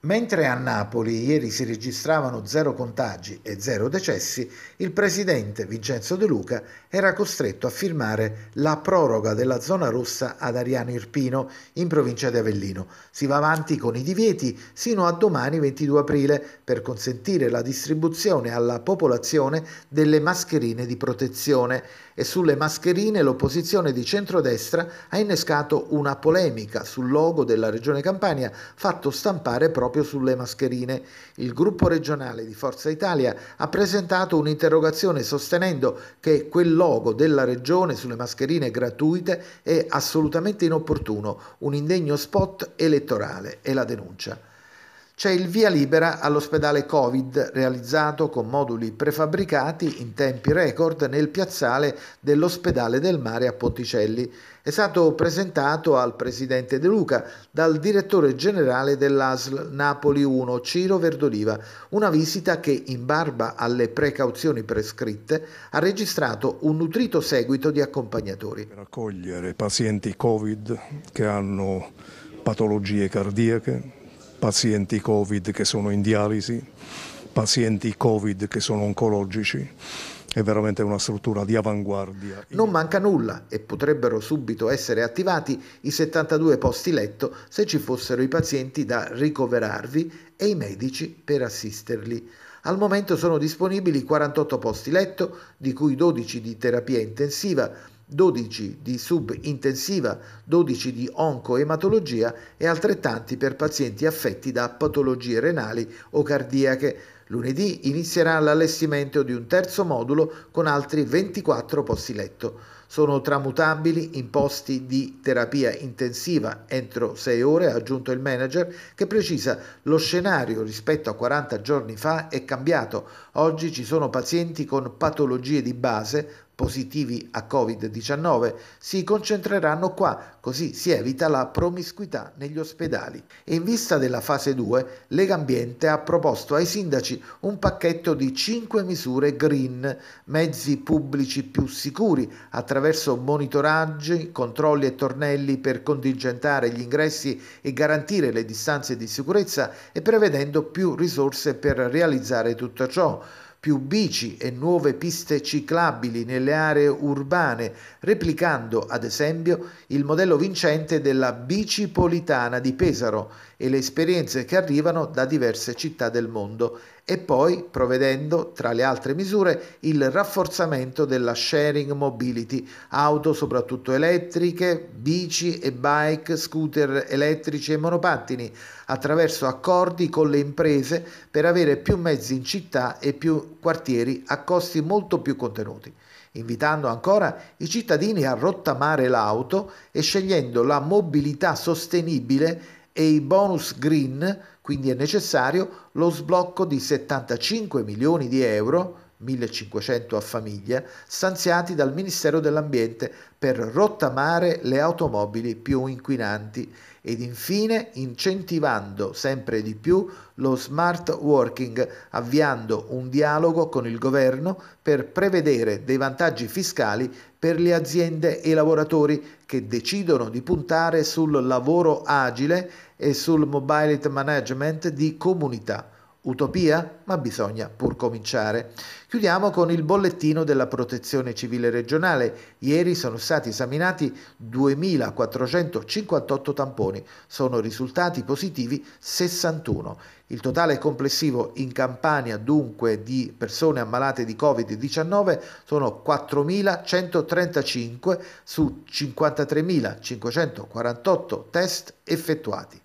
Mentre a Napoli ieri si registravano zero contagi e zero decessi, il presidente Vincenzo De Luca era costretto a firmare la proroga della zona rossa ad Ariano Irpino in provincia di Avellino. Si va avanti con i divieti sino a domani 22 aprile per consentire la distribuzione alla popolazione delle mascherine di protezione e sulle mascherine l'opposizione di centrodestra ha innescato una polemica sul logo della Regione Campania fatto stampare proprio proprio sulle mascherine, il gruppo regionale di Forza Italia ha presentato un'interrogazione sostenendo che quel logo della regione sulle mascherine gratuite è assolutamente inopportuno, un indegno spot elettorale e la denuncia. C'è il via libera all'ospedale Covid, realizzato con moduli prefabbricati in tempi record nel piazzale dell'ospedale del mare a Ponticelli. È stato presentato al presidente De Luca dal direttore generale dell'ASL Napoli 1, Ciro Verdoliva, una visita che, in barba alle precauzioni prescritte, ha registrato un nutrito seguito di accompagnatori. Per accogliere pazienti Covid che hanno patologie cardiache, pazienti Covid che sono in dialisi, pazienti Covid che sono oncologici. È veramente una struttura di avanguardia. Non manca nulla e potrebbero subito essere attivati i 72 posti letto se ci fossero i pazienti da ricoverarvi e i medici per assisterli. Al momento sono disponibili 48 posti letto, di cui 12 di terapia intensiva, 12 di subintensiva, 12 di oncoematologia e altrettanti per pazienti affetti da patologie renali o cardiache. Lunedì inizierà l'allestimento di un terzo modulo con altri 24 posti letto. Sono tramutabili in posti di terapia intensiva entro 6 ore, ha aggiunto il manager, che precisa lo scenario rispetto a 40 giorni fa è cambiato. Oggi ci sono pazienti con patologie di base, positivi a Covid-19 si concentreranno qua, così si evita la promiscuità negli ospedali. In vista della fase 2, Legambiente ha proposto ai sindaci un pacchetto di 5 misure green, mezzi pubblici più sicuri, attraverso monitoraggi, controlli e tornelli per contingentare gli ingressi e garantire le distanze di sicurezza e prevedendo più risorse per realizzare tutto ciò più bici e nuove piste ciclabili nelle aree urbane, replicando ad esempio il modello vincente della bicipolitana di Pesaro e le esperienze che arrivano da diverse città del mondo e poi, provvedendo, tra le altre misure, il rafforzamento della sharing mobility, auto soprattutto elettriche, bici e bike, scooter elettrici e monopattini, attraverso accordi con le imprese per avere più mezzi in città e più quartieri a costi molto più contenuti invitando ancora i cittadini a rottamare l'auto e scegliendo la mobilità sostenibile e i bonus green, quindi è necessario lo sblocco di 75 milioni di euro 1500 a famiglia, stanziati dal Ministero dell'Ambiente per rottamare le automobili più inquinanti ed infine incentivando sempre di più lo smart working, avviando un dialogo con il governo per prevedere dei vantaggi fiscali per le aziende e i lavoratori che decidono di puntare sul lavoro agile e sul mobility management di comunità Utopia? Ma bisogna pur cominciare. Chiudiamo con il bollettino della Protezione Civile regionale. Ieri sono stati esaminati 2.458 tamponi, sono risultati positivi 61. Il totale complessivo in Campania dunque di persone ammalate di Covid-19 sono 4.135 su 53.548 test effettuati.